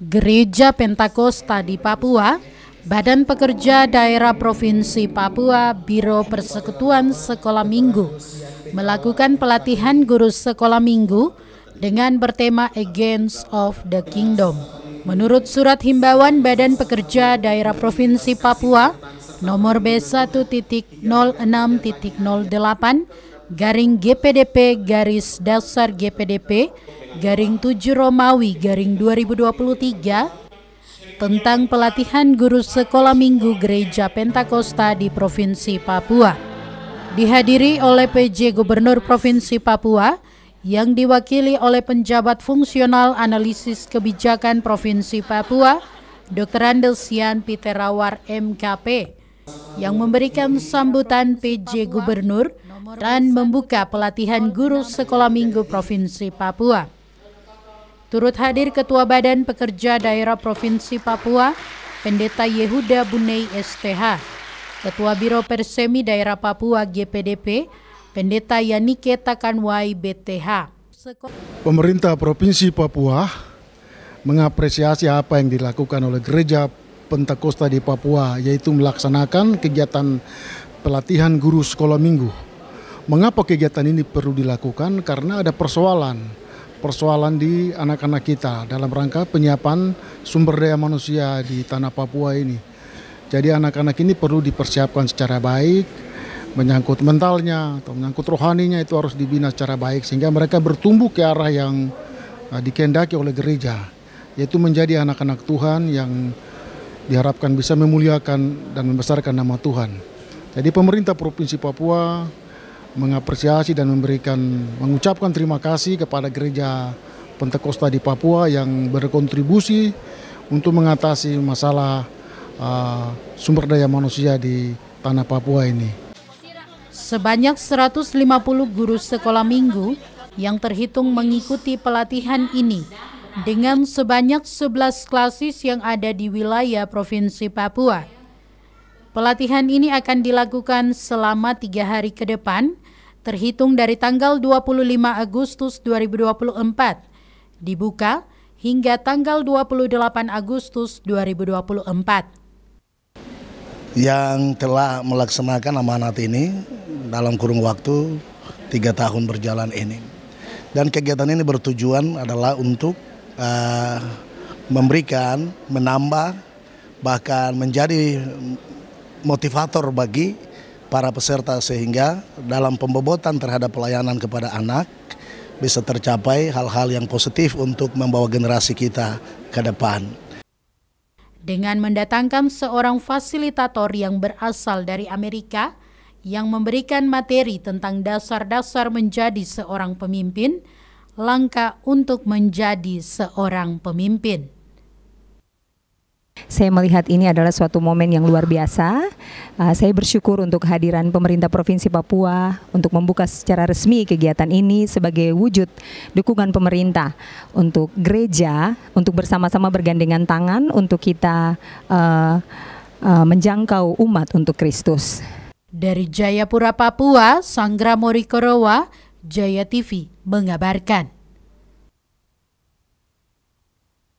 Gereja Pentakosta di Papua, Badan Pekerja Daerah Provinsi Papua, Biro Persekutuan Sekolah Minggu, melakukan pelatihan guru sekolah minggu dengan bertema Against of the Kingdom. Menurut surat himbauan Badan Pekerja Daerah Provinsi Papua, nomor B1.06.08 garing GPDP garis dasar GPDP garing 7 Romawi garing 2023 tentang pelatihan guru sekolah minggu gereja Pentakosta di Provinsi Papua. Dihadiri oleh PJ Gubernur Provinsi Papua yang diwakili oleh penjabat fungsional analisis kebijakan Provinsi Papua, Dr. Andelsian Piterawar MKP, yang memberikan sambutan PJ Gubernur dan membuka pelatihan guru sekolah minggu Provinsi Papua. Turut hadir Ketua Badan Pekerja Daerah Provinsi Papua, Pendeta Yehuda Bunei STH, Ketua Biro Persemi Daerah Papua GPDP, Pendeta Yanike Takanwai BTH. Pemerintah Provinsi Papua mengapresiasi apa yang dilakukan oleh gereja Pentakosta di Papua, yaitu melaksanakan kegiatan pelatihan guru sekolah minggu Mengapa kegiatan ini perlu dilakukan? Karena ada persoalan persoalan di anak-anak kita dalam rangka penyiapan sumber daya manusia di tanah Papua ini. Jadi anak-anak ini perlu dipersiapkan secara baik, menyangkut mentalnya atau menyangkut rohaninya itu harus dibina secara baik sehingga mereka bertumbuh ke arah yang eh, dikendaki oleh gereja, yaitu menjadi anak-anak Tuhan yang diharapkan bisa memuliakan dan membesarkan nama Tuhan. Jadi pemerintah Provinsi Papua mengapresiasi dan memberikan mengucapkan terima kasih kepada gereja Pentakosta di Papua yang berkontribusi untuk mengatasi masalah uh, sumber daya manusia di tanah Papua ini. Sebanyak 150 guru sekolah minggu yang terhitung mengikuti pelatihan ini dengan sebanyak 11 klasis yang ada di wilayah Provinsi Papua. Pelatihan ini akan dilakukan selama tiga hari ke depan, terhitung dari tanggal 25 Agustus 2024, dibuka hingga tanggal 28 Agustus 2024. Yang telah melaksanakan amanat ini dalam kurun waktu tiga tahun berjalan ini. Dan kegiatan ini bertujuan adalah untuk uh, memberikan, menambah, bahkan menjadi motivator bagi para peserta sehingga dalam pembobotan terhadap pelayanan kepada anak bisa tercapai hal-hal yang positif untuk membawa generasi kita ke depan. Dengan mendatangkan seorang fasilitator yang berasal dari Amerika yang memberikan materi tentang dasar-dasar menjadi seorang pemimpin, langkah untuk menjadi seorang pemimpin. Saya melihat ini adalah suatu momen yang luar biasa. Uh, saya bersyukur untuk kehadiran pemerintah Provinsi Papua untuk membuka secara resmi kegiatan ini sebagai wujud dukungan pemerintah untuk gereja untuk bersama-sama bergandengan tangan untuk kita uh, uh, menjangkau umat untuk Kristus. Dari Jayapura Papua, Sanggra Morikorowa, Jaya TV mengabarkan.